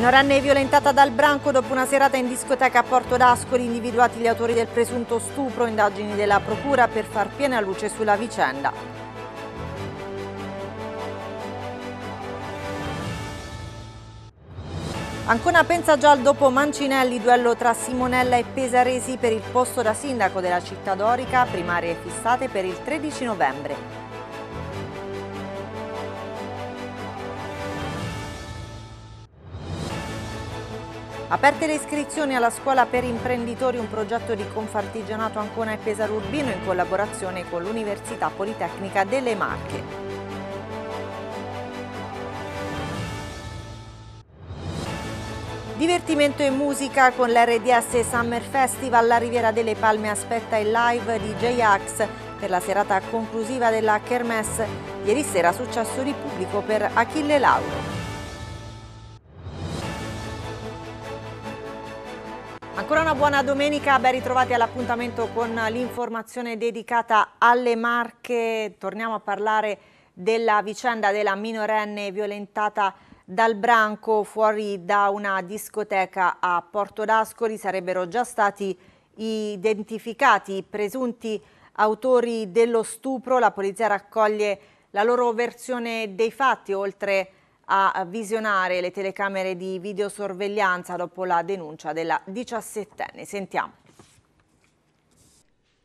Minorenne violentata dal branco dopo una serata in discoteca a Porto d'Ascoli, individuati gli autori del presunto stupro, indagini della procura per far piena luce sulla vicenda. Ancona pensa già al dopo Mancinelli, duello tra Simonella e Pesaresi per il posto da sindaco della città dorica, primarie fissate per il 13 novembre. Aperte le iscrizioni alla scuola per imprenditori, un progetto di Confartigianato Ancona e Pesaro Urbino in collaborazione con l'Università Politecnica delle Marche. Divertimento e musica con l'RDS Summer Festival, la Riviera delle Palme aspetta il live di J-Ax per la serata conclusiva della Kermesse. Ieri sera successo di pubblico per Achille Lauro. Ancora una buona domenica, ben ritrovati all'appuntamento con l'informazione dedicata alle marche. Torniamo a parlare della vicenda della minorenne violentata dal branco fuori da una discoteca a Porto d'Ascoli. Sarebbero già stati identificati i presunti autori dello stupro. La polizia raccoglie la loro versione dei fatti, oltre a a visionare le telecamere di videosorveglianza dopo la denuncia della 17enne. Sentiamo.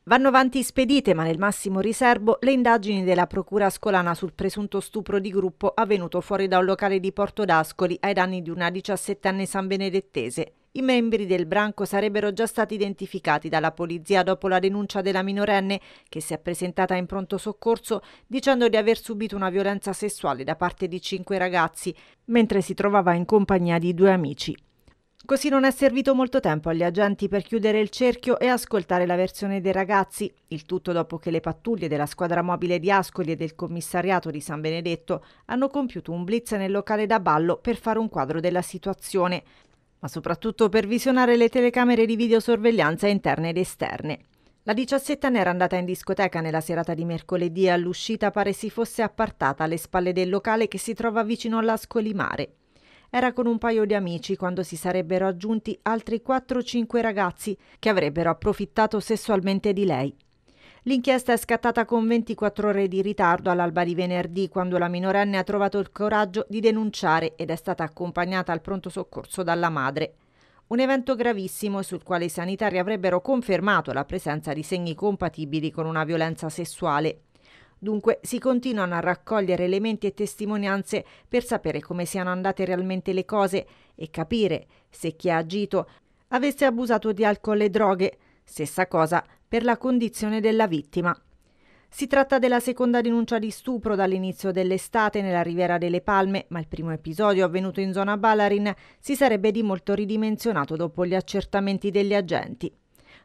Vanno avanti spedite, ma nel massimo riservo, le indagini della Procura Scolana sul presunto stupro di gruppo avvenuto fuori da un locale di Porto d'Ascoli ai danni di una 17enne sanbenedettese. I membri del branco sarebbero già stati identificati dalla polizia dopo la denuncia della minorenne che si è presentata in pronto soccorso dicendo di aver subito una violenza sessuale da parte di cinque ragazzi mentre si trovava in compagnia di due amici. Così non è servito molto tempo agli agenti per chiudere il cerchio e ascoltare la versione dei ragazzi, il tutto dopo che le pattuglie della squadra mobile di Ascoli e del commissariato di San Benedetto hanno compiuto un blitz nel locale da ballo per fare un quadro della situazione ma soprattutto per visionare le telecamere di videosorveglianza interne ed esterne. La 17enne era andata in discoteca nella serata di mercoledì e all'uscita pare si fosse appartata alle spalle del locale che si trova vicino all'Ascolimare. Era con un paio di amici quando si sarebbero aggiunti altri 4-5 ragazzi che avrebbero approfittato sessualmente di lei. L'inchiesta è scattata con 24 ore di ritardo all'alba di venerdì, quando la minorenne ha trovato il coraggio di denunciare ed è stata accompagnata al pronto soccorso dalla madre. Un evento gravissimo sul quale i sanitari avrebbero confermato la presenza di segni compatibili con una violenza sessuale. Dunque si continuano a raccogliere elementi e testimonianze per sapere come siano andate realmente le cose e capire se chi ha agito avesse abusato di alcol e droghe. Stessa cosa per la condizione della vittima. Si tratta della seconda denuncia di stupro dall'inizio dell'estate nella Riviera delle Palme, ma il primo episodio avvenuto in zona Ballarin si sarebbe di molto ridimensionato dopo gli accertamenti degli agenti.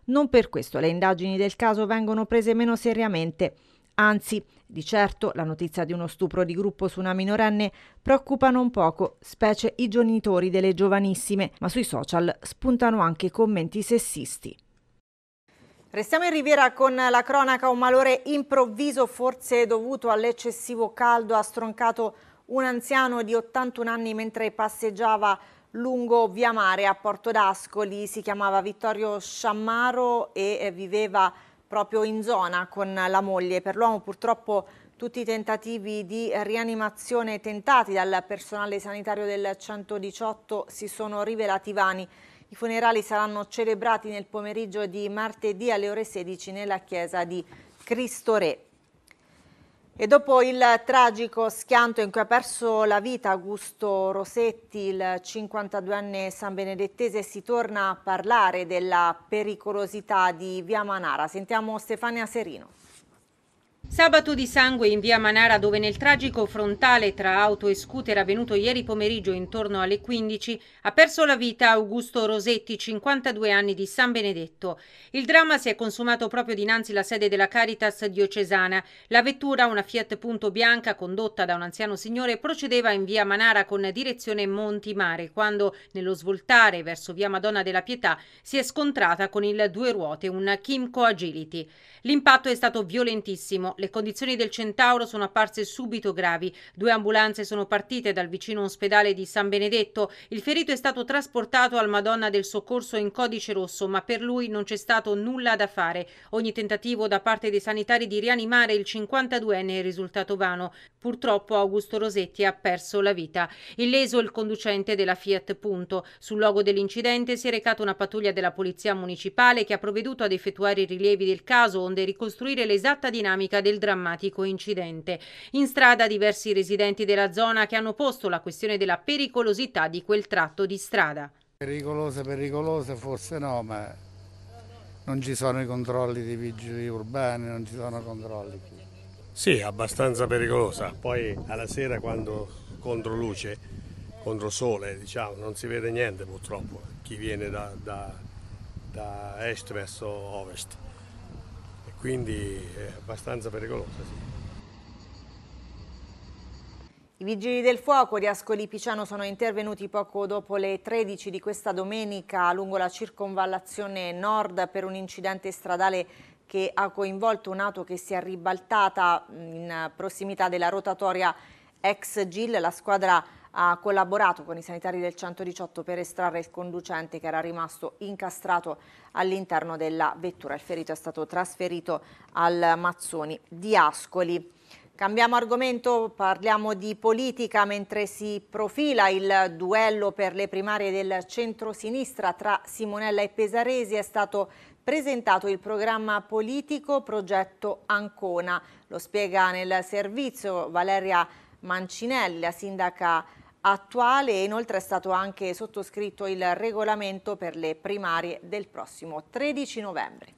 Non per questo le indagini del caso vengono prese meno seriamente. Anzi, di certo, la notizia di uno stupro di gruppo su una minorenne preoccupa non poco, specie i genitori delle giovanissime, ma sui social spuntano anche commenti sessisti. Restiamo in Riviera con la cronaca, un malore improvviso forse dovuto all'eccessivo caldo ha stroncato un anziano di 81 anni mentre passeggiava lungo Via Mare a Porto d'Ascoli, si chiamava Vittorio Sciammaro e eh, viveva proprio in zona con la moglie. Per l'uomo purtroppo tutti i tentativi di rianimazione tentati dal personale sanitario del 118 si sono rivelati vani. I funerali saranno celebrati nel pomeriggio di martedì alle ore 16 nella chiesa di Cristo Re. E dopo il tragico schianto in cui ha perso la vita Augusto Rosetti, il 52enne san benedettese, si torna a parlare della pericolosità di Via Manara. Sentiamo Stefania Serino. Sabato di sangue in via Manara dove nel tragico frontale tra auto e scooter avvenuto ieri pomeriggio intorno alle 15 ha perso la vita Augusto Rosetti, 52 anni di San Benedetto. Il dramma si è consumato proprio dinanzi alla sede della Caritas diocesana. La vettura, una Fiat Punto bianca condotta da un anziano signore, procedeva in via Manara con direzione Monti Mare quando nello svoltare verso via Madonna della Pietà si è scontrata con il due ruote, un Kimco Agility. L'impatto è stato violentissimo le condizioni del Centauro sono apparse subito gravi. Due ambulanze sono partite dal vicino ospedale di San Benedetto. Il ferito è stato trasportato al Madonna del Soccorso in codice rosso, ma per lui non c'è stato nulla da fare. Ogni tentativo da parte dei sanitari di rianimare il 52enne è risultato vano. Purtroppo Augusto Rosetti ha perso la vita. Illeso il conducente della Fiat Punto. Sul luogo dell'incidente si è recata una pattuglia della polizia municipale che ha provveduto ad effettuare i rilievi del caso onde ricostruire l'esatta dinamica del del drammatico incidente. In strada diversi residenti della zona che hanno posto la questione della pericolosità di quel tratto di strada. Pericolose, pericolose forse no, ma non ci sono i controlli dei vigili urbani, non ci sono controlli Sì, abbastanza pericolosa. Poi alla sera quando contro luce, contro sole, diciamo, non si vede niente purtroppo chi viene da, da, da est verso ovest quindi è abbastanza pericolosa. Sì. I vigili del fuoco di Ascoli Piciano sono intervenuti poco dopo le 13 di questa domenica lungo la circonvallazione nord per un incidente stradale che ha coinvolto un'auto che si è ribaltata mm, in prossimità della rotatoria ex Gil. La squadra ha collaborato con i sanitari del 118 per estrarre il conducente che era rimasto incastrato all'interno della vettura. Il ferito è stato trasferito al Mazzoni di Ascoli. Cambiamo argomento, parliamo di politica mentre si profila il duello per le primarie del centro-sinistra tra Simonella e Pesaresi è stato presentato il programma politico Progetto Ancona. Lo spiega nel servizio Valeria Mancinelli, la sindaca attuale e inoltre è stato anche sottoscritto il regolamento per le primarie del prossimo 13 novembre.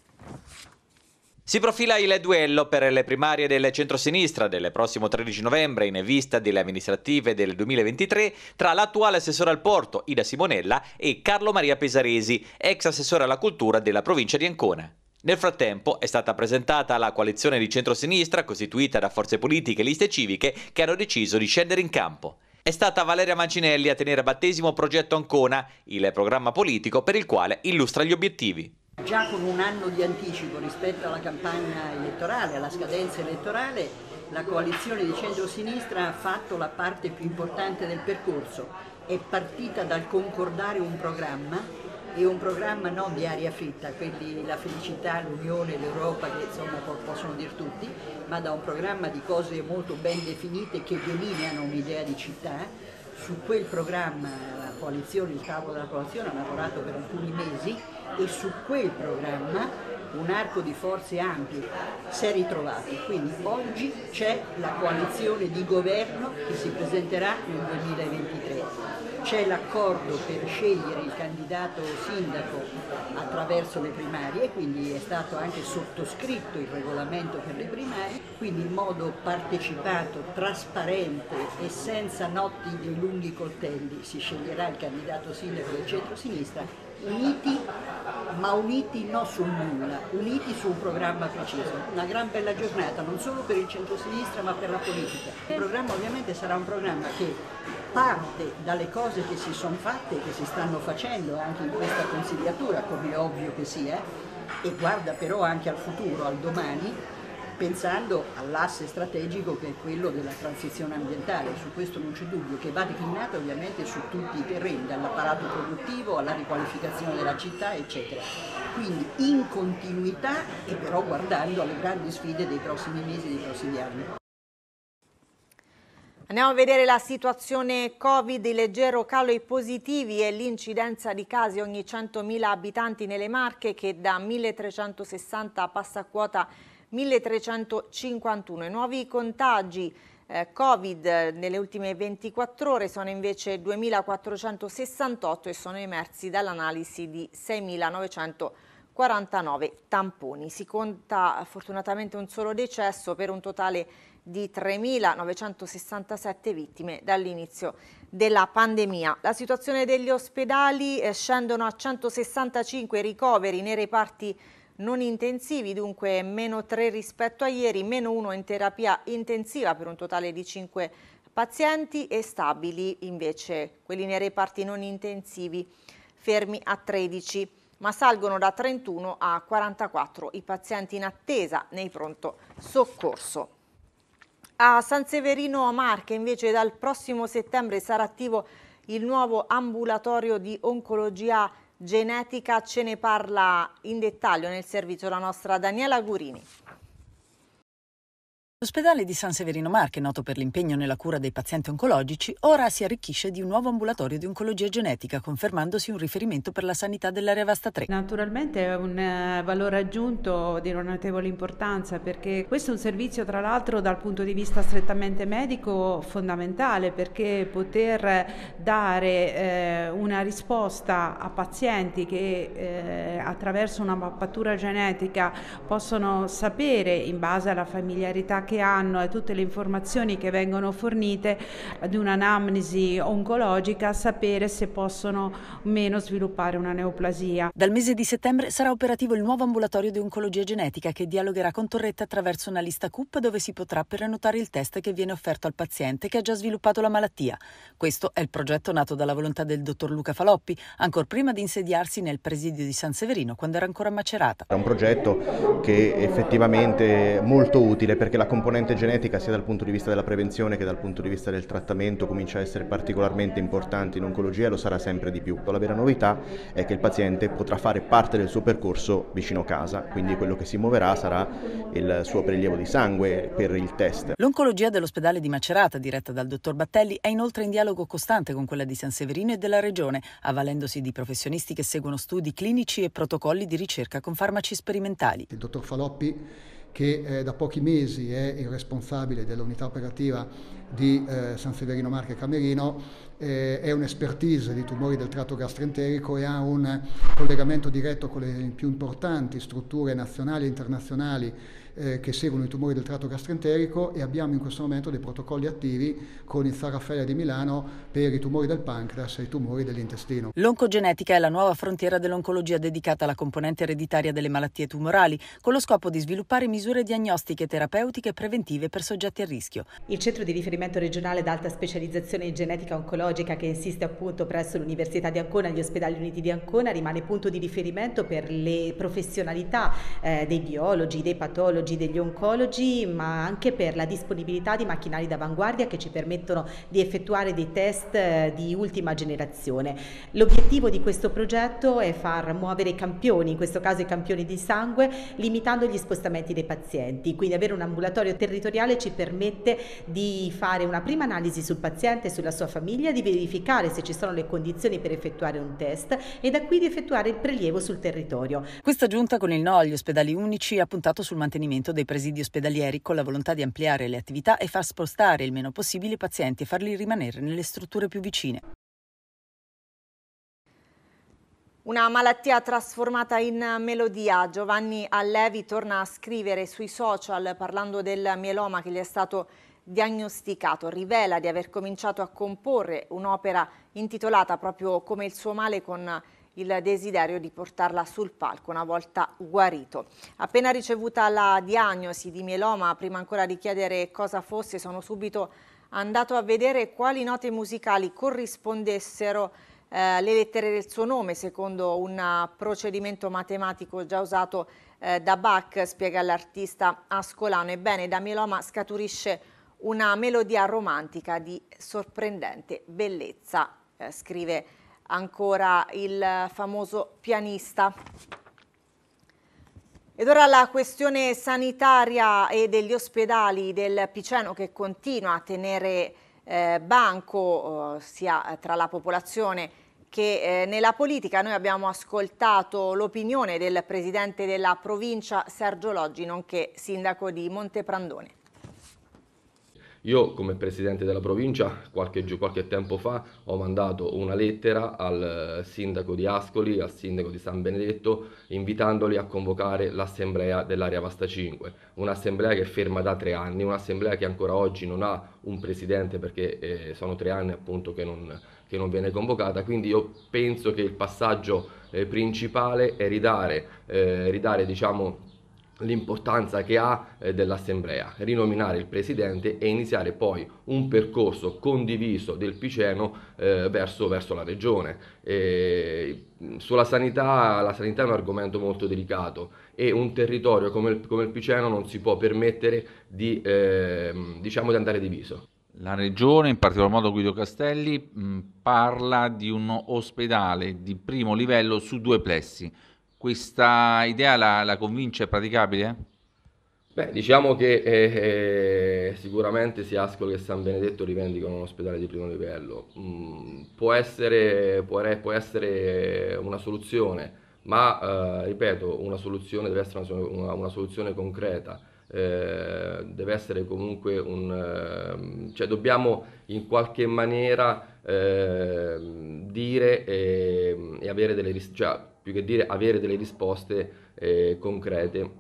Si profila il duello per le primarie del centro-sinistra del prossimo 13 novembre in vista delle amministrative del 2023 tra l'attuale assessore al porto Ida Simonella e Carlo Maria Pesaresi, ex assessore alla cultura della provincia di Ancona. Nel frattempo è stata presentata la coalizione di centro-sinistra costituita da forze politiche e liste civiche che hanno deciso di scendere in campo. È stata Valeria Mancinelli a tenere a battesimo Progetto Ancona, il programma politico per il quale illustra gli obiettivi. Già con un anno di anticipo rispetto alla campagna elettorale, alla scadenza elettorale, la coalizione di centro-sinistra ha fatto la parte più importante del percorso. È partita dal concordare un programma e un programma non di aria fritta, quindi la felicità, l'unione, l'Europa, che insomma possono dire tutti, ma da un programma di cose molto ben definite che delineano un'idea di città. Su quel programma la coalizione, il tavolo della coalizione ha lavorato per alcuni mesi e su quel programma un arco di forze ampio si è ritrovato, quindi oggi c'è la coalizione di governo che si presenterà nel 2023 c'è l'accordo per scegliere il candidato sindaco attraverso le primarie, quindi è stato anche sottoscritto il regolamento per le primarie, quindi in modo partecipato, trasparente e senza notti di lunghi coltelli si sceglierà il candidato sindaco del centro-sinistra uniti, ma uniti non su nulla, uniti su un programma preciso. Una gran bella giornata, non solo per il centro-sinistra, ma per la politica. Il programma ovviamente sarà un programma che parte dalle cose che si sono fatte e che si stanno facendo anche in questa consigliatura, come è ovvio che sia, e guarda però anche al futuro, al domani, pensando all'asse strategico che è quello della transizione ambientale, su questo non c'è dubbio, che va declinata ovviamente su tutti i terreni, dall'apparato produttivo alla riqualificazione della città, eccetera. Quindi in continuità e però guardando alle grandi sfide dei prossimi mesi, dei prossimi anni. Andiamo a vedere la situazione Covid, il leggero calo ai positivi e l'incidenza di casi ogni 100.000 abitanti nelle Marche che da 1.360 passa a quota 1351. I nuovi contagi eh, Covid eh, nelle ultime 24 ore sono invece 2468 e sono emersi dall'analisi di 6949 tamponi. Si conta fortunatamente un solo decesso per un totale di 3.967 vittime dall'inizio della pandemia. La situazione degli ospedali eh, scendono a 165 ricoveri nei reparti non intensivi, dunque meno 3 rispetto a ieri, meno 1 in terapia intensiva per un totale di 5 pazienti e stabili invece quelli nei reparti non intensivi fermi a 13, ma salgono da 31 a 44 i pazienti in attesa nei pronto soccorso. A San Severino Marche invece dal prossimo settembre sarà attivo il nuovo ambulatorio di oncologia genetica ce ne parla in dettaglio nel servizio la nostra Daniela Gurini. L'ospedale di San Severino Marche, noto per l'impegno nella cura dei pazienti oncologici, ora si arricchisce di un nuovo ambulatorio di oncologia genetica, confermandosi un riferimento per la sanità dell'area Vasta 3. Naturalmente è un eh, valore aggiunto di una notevole importanza perché questo è un servizio tra l'altro dal punto di vista strettamente medico fondamentale perché poter dare eh, una risposta a pazienti che eh, attraverso una mappatura genetica possono sapere in base alla familiarità che che hanno e tutte le informazioni che vengono fornite ad un'anamnesi oncologica sapere se possono o meno sviluppare una neoplasia. Dal mese di settembre sarà operativo il nuovo ambulatorio di oncologia genetica che dialogherà con Torretta attraverso una lista CUP dove si potrà prenotare il test che viene offerto al paziente che ha già sviluppato la malattia. Questo è il progetto nato dalla volontà del dottor Luca Faloppi, ancora prima di insediarsi nel presidio di San Severino quando era ancora a Macerata. È un progetto che è effettivamente molto utile perché la comunità componente genetica sia dal punto di vista della prevenzione che dal punto di vista del trattamento comincia a essere particolarmente importante in oncologia e lo sarà sempre di più. La vera novità è che il paziente potrà fare parte del suo percorso vicino casa, quindi quello che si muoverà sarà il suo prelievo di sangue per il test. L'oncologia dell'ospedale di Macerata, diretta dal dottor Battelli, è inoltre in dialogo costante con quella di San Severino e della Regione, avvalendosi di professionisti che seguono studi clinici e protocolli di ricerca con farmaci sperimentali. Il dottor Faloppi che eh, da pochi mesi è il responsabile dell'unità operativa di eh, San Severino Marche Camerino, eh, è un'espertise di tumori del tratto gastroenterico e ha un collegamento diretto con le più importanti strutture nazionali e internazionali eh, che seguono i tumori del tratto gastroenterico e abbiamo in questo momento dei protocolli attivi con il San di Milano per i tumori del pancreas e i tumori dell'intestino. L'oncogenetica è la nuova frontiera dell'oncologia dedicata alla componente ereditaria delle malattie tumorali, con lo scopo di sviluppare misure diagnostiche, terapeutiche e preventive per soggetti a rischio. Il centro di riferimento regionale d'alta specializzazione in genetica oncologica che insiste appunto presso l'Università di Ancona e gli ospedali uniti di Ancona rimane punto di riferimento per le professionalità eh, dei biologi, dei patologi oncologi degli oncologi, ma anche per la disponibilità di macchinari d'avanguardia che ci permettono di effettuare dei test eh, di ultima generazione. L'obiettivo di questo progetto è far muovere i campioni, in questo caso i campioni di sangue, limitando gli spostamenti dei pazienti. Quindi avere un ambulatorio territoriale ci permette di fare una prima analisi sul paziente e sulla sua famiglia, di verificare se ci sono le condizioni per effettuare un test e da qui di effettuare il prelievo sul territorio. Questa giunta con il no agli ospedali unici ha puntato sul mantenimento all'abbattimento dei presidi ospedalieri con la volontà di ampliare le attività e far spostare il meno possibile i pazienti e farli rimanere nelle strutture più vicine. Una malattia trasformata in melodia. Giovanni Allevi torna a scrivere sui social parlando del mieloma che gli è stato diagnosticato. Rivela di aver cominciato a comporre un'opera intitolata proprio come il suo male con il desiderio di portarla sul palco una volta guarito. Appena ricevuta la diagnosi di mieloma, prima ancora di chiedere cosa fosse, sono subito andato a vedere quali note musicali corrispondessero eh, le lettere del suo nome secondo un procedimento matematico già usato eh, da Bach, spiega l'artista Ascolano. Ebbene, da mieloma scaturisce una melodia romantica di sorprendente bellezza, eh, scrive ancora il famoso pianista. Ed ora la questione sanitaria e degli ospedali del Piceno che continua a tenere eh, banco eh, sia tra la popolazione che eh, nella politica. Noi abbiamo ascoltato l'opinione del presidente della provincia Sergio Loggi, nonché sindaco di Monteprandone. Io come presidente della provincia qualche, qualche tempo fa ho mandato una lettera al eh, sindaco di Ascoli, al sindaco di San Benedetto, invitandoli a convocare l'assemblea dell'area Vasta 5, un'assemblea che è ferma da tre anni, un'assemblea che ancora oggi non ha un presidente perché eh, sono tre anni appunto che non, che non viene convocata, quindi io penso che il passaggio eh, principale è ridare, eh, ridare diciamo, l'importanza che ha eh, dell'assemblea, rinominare il presidente e iniziare poi un percorso condiviso del Piceno eh, verso, verso, la regione. E mm, sulla sanità, la sanità è un argomento molto delicato e un territorio come il, come il Piceno non si può permettere di, eh, diciamo di andare diviso. La regione, in particolar modo Guido Castelli, mh, mm, parla di un ospedale di primo livello su due plessi questa idea la, la convince, è praticabile? Beh, diciamo che eh, eh, sicuramente sia Ascoli che San Benedetto rivendicano un ospedale di primo livello. Mm, può, essere, può, può, essere, una soluzione, ma eh, ripeto, una soluzione deve essere una, una, una soluzione concreta. Eh, deve essere comunque un... Ehm, cioè dobbiamo in qualche maniera ehm, dire e, ehm, e avere delle risposte. Cioè, più che dire avere delle risposte eh, concrete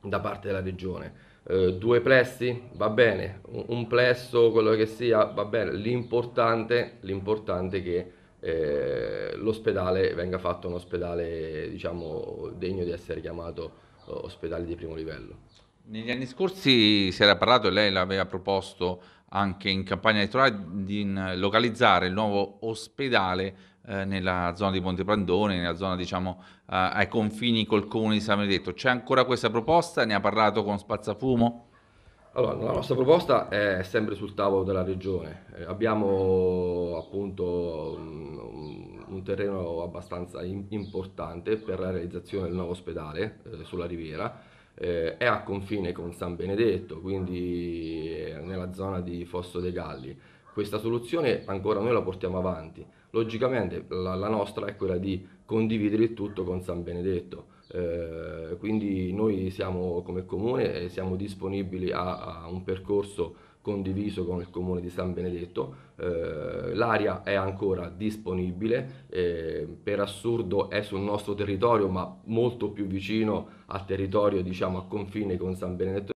da parte della regione. Eh, due plessi va bene, un, un plesso, quello che sia, va bene, l'importante, l'importante è che eh, l'ospedale venga fatto un ospedale diciamo, degno di essere chiamato eh, ospedale di primo livello. Negli anni scorsi si era parlato e lei l'aveva proposto anche in campagna elettorale di localizzare il nuovo ospedale eh, nella zona di Monte Brandone, nella zona diciamo eh, ai confini col comune di San Benedetto. C'è ancora questa proposta? Ne ha parlato con Spazzafumo? Allora, la nostra proposta è sempre sul tavolo della regione. Eh, abbiamo appunto un, terreno abbastanza importante per la realizzazione del nuovo ospedale eh, sulla riviera. Eh, è a confine con San Benedetto, quindi nella zona di Fosso dei Galli. Questa soluzione ancora noi la portiamo avanti logicamente la, la nostra è quella di condividere il tutto con San Benedetto. Eh, quindi noi siamo come comune e siamo disponibili a, a, un percorso condiviso con il comune di San Benedetto, eh, l'area è ancora disponibile, eh, per assurdo è sul nostro territorio ma molto più vicino al territorio diciamo a confine con San Benedetto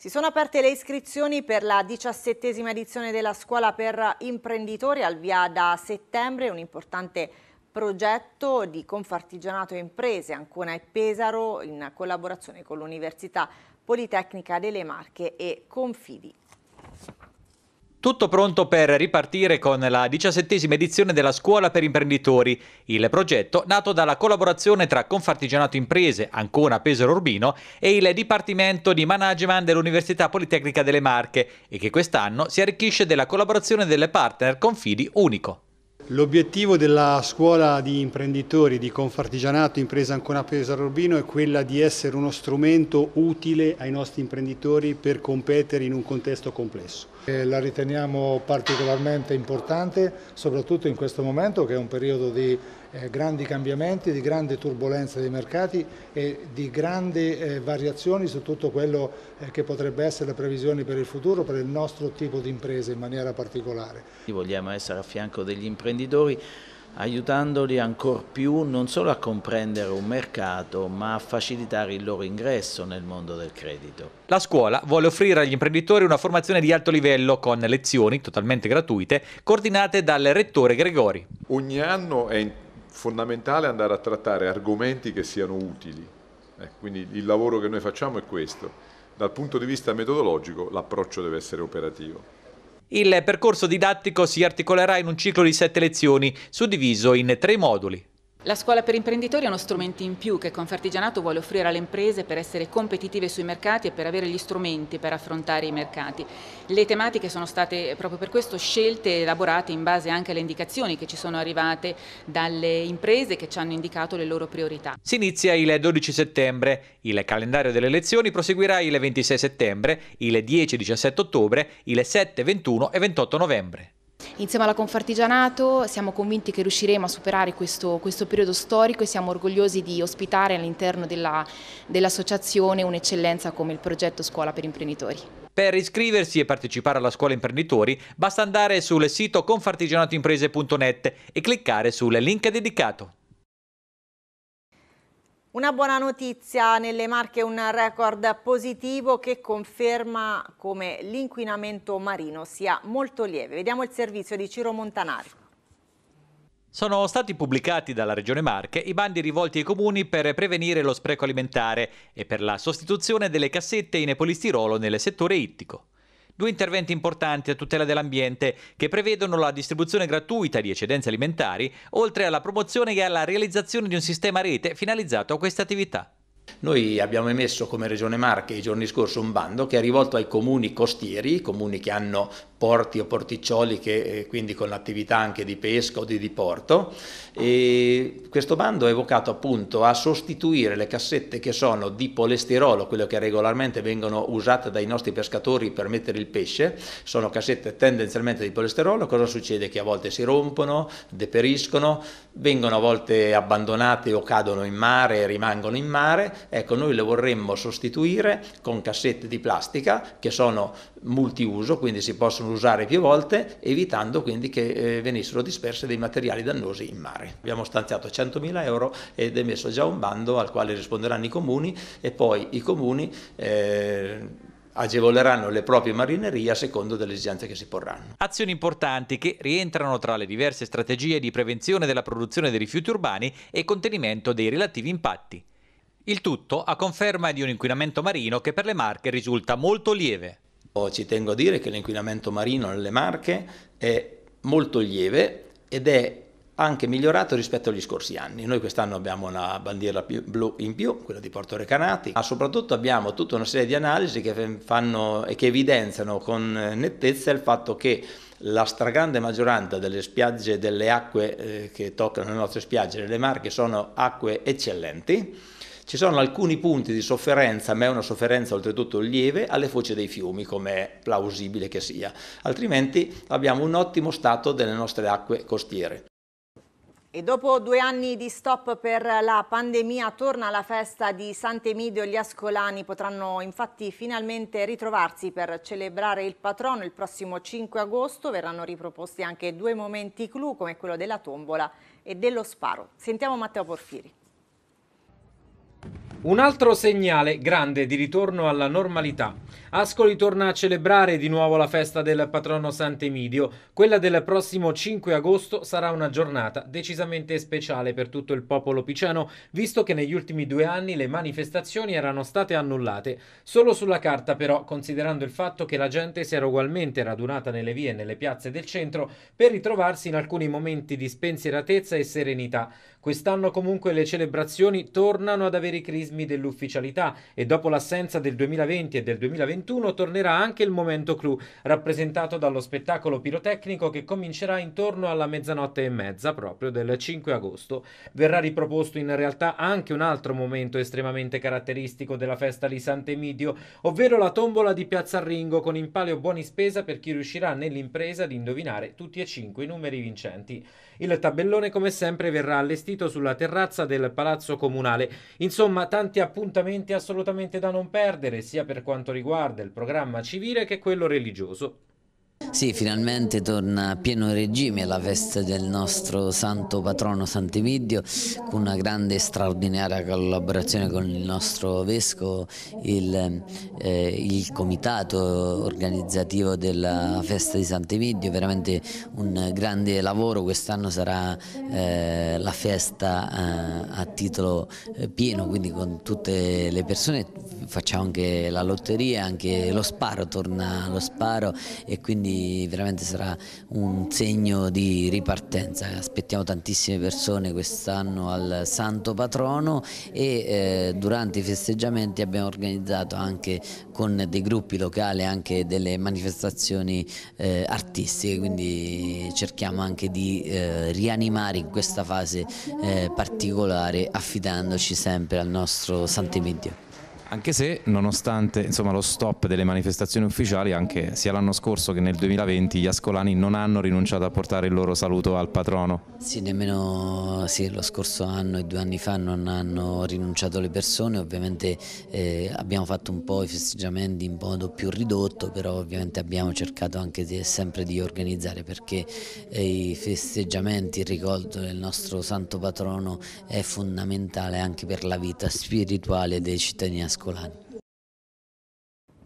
si sono aperte le iscrizioni per la diciassettesima edizione della scuola per imprenditori al via da settembre, un importante progetto di Confartigianato e Imprese Ancona e Pesaro in collaborazione con l'Università Politecnica delle Marche e Confidi. Tutto pronto per ripartire con la diciassettesima edizione della Scuola per Imprenditori, il progetto nato dalla collaborazione tra Confartigianato Imprese, Ancona Pesaro Urbino e il Dipartimento di Management dell'Università Politecnica delle Marche e che quest'anno si arricchisce della collaborazione delle partner con Fidi Unico. L'obiettivo della scuola di imprenditori di Confartigianato Impresa Ancona Pesaro Urbino è quella di essere uno strumento utile ai nostri imprenditori per competere in un contesto complesso. Eh, la riteniamo particolarmente importante, soprattutto in questo momento che è un periodo di eh, grandi cambiamenti, di grande turbolenza dei mercati e di grandi eh, variazioni su tutto quello eh, che potrebbe essere le previsioni per il futuro, per il nostro tipo di impresa in maniera particolare. Vogliamo essere a fianco degli imprenditori aiutandoli ancor più non solo a comprendere un mercato ma a facilitare il loro ingresso nel mondo del credito. La scuola vuole offrire agli imprenditori una formazione di alto livello con lezioni totalmente gratuite coordinate dal rettore Gregori. Ogni anno è fondamentale andare a trattare argomenti che siano utili. Eh, quindi il lavoro che noi facciamo è questo. Dal punto di vista metodologico l'approccio deve essere operativo. Il percorso didattico si articolerà in un ciclo di sette lezioni, suddiviso in tre moduli. La scuola per imprenditori è uno strumento in più che Confartigianato vuole offrire alle imprese per essere competitive sui mercati e per avere gli strumenti per affrontare i mercati. Le tematiche sono state proprio per questo scelte e elaborate in base anche alle indicazioni che ci sono arrivate dalle imprese che ci hanno indicato le loro priorità. Si inizia il 12 settembre, il calendario delle lezioni proseguirà il 26 settembre, il 10-17 ottobre, il 7, 21 e 28 novembre. Insieme alla Confartigianato siamo convinti che riusciremo a superare questo, questo periodo storico e siamo orgogliosi di ospitare all'interno dell'associazione dell un'eccellenza come il progetto Scuola per Imprenditori. Per iscriversi e partecipare alla scuola imprenditori basta andare sul sito confartigianatoimprese.net e cliccare sul link dedicato. Una buona notizia nelle Marche, un record positivo che conferma come l'inquinamento marino sia molto lieve. Vediamo il servizio di Ciro Montanari. Sono stati pubblicati dalla Regione Marche i bandi rivolti ai comuni per prevenire lo spreco alimentare e per la sostituzione delle cassette in polistirolo nel settore ittico due interventi importanti a tutela dell'ambiente che prevedono la distribuzione gratuita di eccedenze alimentari, oltre alla promozione e alla realizzazione di un sistema rete finalizzato a queste attività. Noi abbiamo emesso come Regione Marche i giorni scorsi un bando che è rivolto ai comuni costieri, comuni che hanno porti o porticcioli che eh, quindi con l'attività anche di pesca o di diporto e questo bando è evocato appunto a sostituire le cassette che sono di polesterolo, quello che regolarmente vengono usate dai nostri pescatori per mettere il pesce, sono cassette tendenzialmente di polesterolo, cosa succede? Che a volte si rompono, deperiscono, vengono a volte abbandonate o cadono in mare, e rimangono in mare, ecco noi le vorremmo sostituire con cassette di plastica che sono multiuso, quindi si possono possono usare più volte, evitando quindi che eh, venissero dispersi dei materiali dannosi in mare. Abbiamo stanziato 100.000 euro ed è messo già un bando al quale risponderanno i comuni e poi i comuni eh, agevoleranno le proprie marinerie a secondo delle esigenze che si porranno. Azioni importanti che rientrano tra le diverse strategie di prevenzione della produzione dei rifiuti urbani e contenimento dei relativi impatti. Il tutto a conferma di un inquinamento marino che per le Marche risulta molto lieve. Ci tengo a dire che l'inquinamento marino nelle Marche è molto lieve ed è anche migliorato rispetto agli scorsi anni. Noi quest'anno abbiamo una bandiera blu in più, quella di Porto Recanati, ma soprattutto abbiamo tutta una serie di analisi che, fanno, che evidenziano con nettezza il fatto che la stragrande maggioranza delle spiagge, delle acque eh, che toccano le nostre spiagge, nelle Marche, sono acque eccellenti ci sono alcuni punti di sofferenza, ma è una sofferenza oltretutto lieve, alle foci dei fiumi, come è plausibile che sia, altrimenti abbiamo un ottimo stato delle nostre acque costiere. E dopo due anni di stop per la pandemia torna la festa di Sant'Emidio. Gli ascolani potranno infatti finalmente ritrovarsi per celebrare il patrono il prossimo 5 agosto. Verranno riproposti anche due momenti clou come quello della tombola e dello sparo. Sentiamo Matteo Porfiri. Un altro segnale grande di ritorno alla normalità. Ascoli torna a celebrare di nuovo la festa del patrono Sant'Emidio. Quella del prossimo 5 agosto sarà una giornata decisamente speciale per tutto il popolo piceno, visto che negli ultimi due anni le manifestazioni erano state annullate. Solo sulla carta però, considerando il fatto che la gente si era ugualmente radunata nelle vie e nelle piazze del centro per ritrovarsi in alcuni momenti di spensieratezza e serenità. Quest'anno comunque le celebrazioni tornano ad avere i crismi dell'ufficialità e dopo l'assenza del 2020 e del 2021 tornerà anche il momento clou, rappresentato dallo spettacolo pirotecnico che comincerà intorno alla mezzanotte e mezza proprio del 5 agosto. Verrà riproposto in realtà anche un altro momento estremamente caratteristico della festa di Sant'Emidio, ovvero la tombola di Piazza Ringo con in palio buoni spesa per chi riuscirà nell'impresa di indovinare tutti e cinque i numeri vincenti. Il tabellone come sempre verrà allestito sulla terrazza del Palazzo Comunale. Insomma, tanti appuntamenti assolutamente da non perdere, sia per quanto riguarda il programma civile che quello religioso. Sì, finalmente torna a pieno regime la festa del nostro santo patrono Sant'Emidio con una grande e straordinaria collaborazione con il nostro vescovo, il, eh, il comitato organizzativo della festa di Sant'Emidio, veramente un grande lavoro, quest'anno sarà eh, la festa eh, a titolo eh, pieno, quindi con tutte le persone, facciamo anche la lotteria, anche lo sparo, torna lo sparo e quindi quindi veramente sarà un segno di ripartenza. Aspettiamo tantissime persone quest'anno al Santo Patrono e eh, durante i festeggiamenti abbiamo organizzato anche con dei gruppi locali anche delle manifestazioni eh, artistiche, quindi cerchiamo anche di eh, rianimare in questa fase eh, particolare affidandoci sempre al nostro Sant'Emidio. Anche se, nonostante insomma, lo stop delle manifestazioni ufficiali, anche sia l'anno scorso che nel 2020 gli ascolani non hanno rinunciato a portare il loro saluto al patrono. Sì, nemmeno sì, lo scorso anno e due anni fa non hanno rinunciato le persone, ovviamente eh, abbiamo fatto un po' i festeggiamenti in modo più ridotto, però ovviamente abbiamo cercato anche di, sempre di organizzare perché eh, i festeggiamenti, il ricordo del nostro santo patrono è fondamentale anche per la vita spirituale dei cittadini ascolani. Ascolani.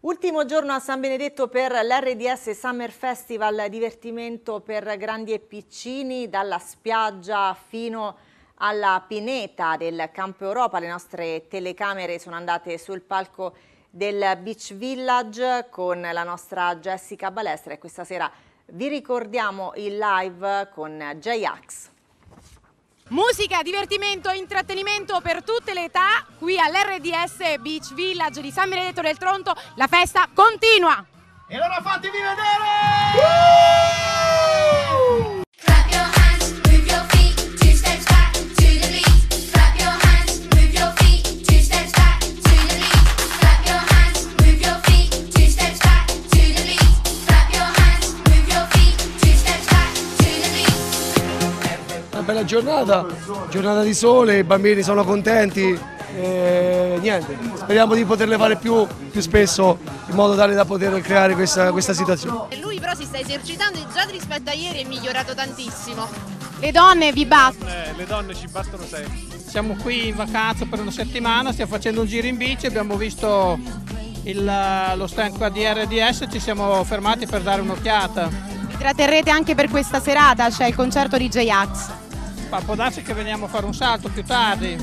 Ultimo giorno a San Benedetto per l'RDS Summer Festival, divertimento per grandi e piccini, dalla spiaggia fino alla pineta del Campo Europa. Le nostre telecamere sono andate sul palco del Beach Village con la nostra Jessica Balestra e questa sera vi ricordiamo il live con J-Ax. Musica, divertimento e intrattenimento per tutte le età qui all'RDS Beach Village di San Benedetto del Tronto. La festa continua! E allora fatemi vedere! Uh! bella giornata, giornata di sole, i bambini sono contenti, e niente, speriamo di poterle fare più, più, spesso in modo tale da poter creare questa, questa situazione. lui però si sta esercitando e già rispetto a ieri è migliorato tantissimo. Le donne vi battono? Eh, le donne ci battono sempre. Siamo qui in vacanza per una settimana, stiamo facendo un giro in bici, abbiamo visto il, lo stand qua di RDS, ci siamo fermati per dare un'occhiata. Vi tratterrete anche per questa serata, c'è cioè il concerto di J-Ax ma può darsi che veniamo a fare un salto più tardi.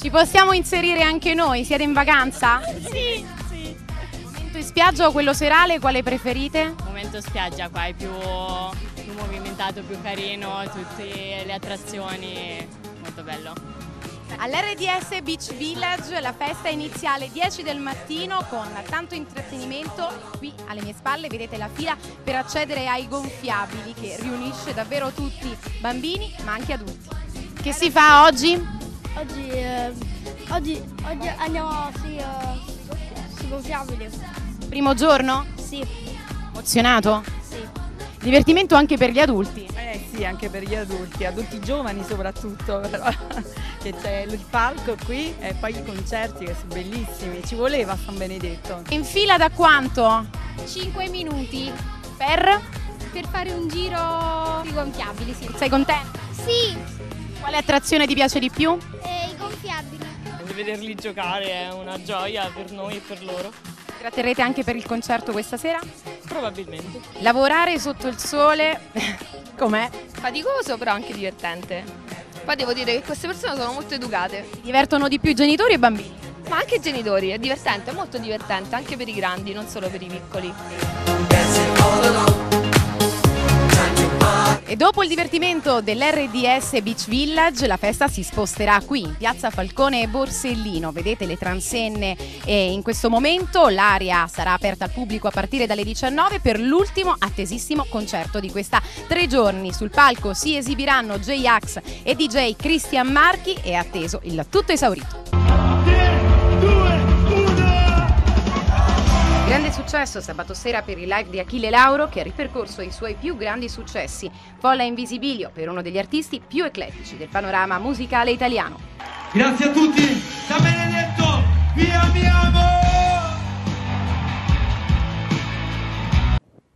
Ci possiamo inserire anche noi? Siete in vacanza? Sì, sì. Momento in spiaggia o quello serale, quale preferite? Momento spiaggia qua, è più, più movimentato, più carino, tutte le attrazioni, molto bello. All'RDS Beach Village la festa inizia alle 10 del mattino con tanto intrattenimento. Qui alle mie spalle vedete la fila per accedere ai gonfiabili che riunisce davvero tutti, bambini ma anche adulti. Che si fa oggi? Oggi, eh, oggi, oggi andiamo sui, uh, sui gonfiabili. Primo giorno? Sì. Emozionato? Sì. Divertimento anche per gli adulti. Eh sì, anche per gli adulti, adulti giovani soprattutto, però che c'è il palco qui e poi i concerti che sono bellissimi, ci voleva San Benedetto. In fila da quanto? 5 minuti. Per? Per fare un giro di gonfiabili, sì. Sei contenta? Sì. Quale attrazione ti piace di più? Eh, I gonfiabili vederli giocare è una gioia per noi e per loro. Tratterrete anche per il concerto questa sera? Probabilmente. Lavorare sotto il sole com'è? Faticoso però anche divertente. Poi devo dire che queste persone sono molto educate. divertono di più i genitori e i bambini? Ma anche i genitori, è divertente, è molto divertente, anche per i grandi, non solo per i piccoli. E dopo il divertimento dell'RDS Beach Village, la festa si sposterà qui in piazza Falcone e Borsellino. Vedete le transenne e in questo momento l'area sarà aperta al pubblico a partire dalle 19 per l'ultimo attesissimo concerto di questa tre giorni. Sul palco si esibiranno J-Ax e DJ Christian Marchi e atteso il tutto esaurito. Grande successo sabato sera per il live di Achille Lauro che ha ripercorso i suoi più grandi successi. Folla Invisibilio per uno degli artisti più eclettici del panorama musicale italiano. Grazie a tutti, sta benedetto, vi amiamo!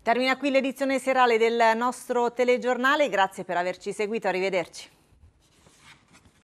Termina qui l'edizione serale del nostro telegiornale, grazie per averci seguito, arrivederci.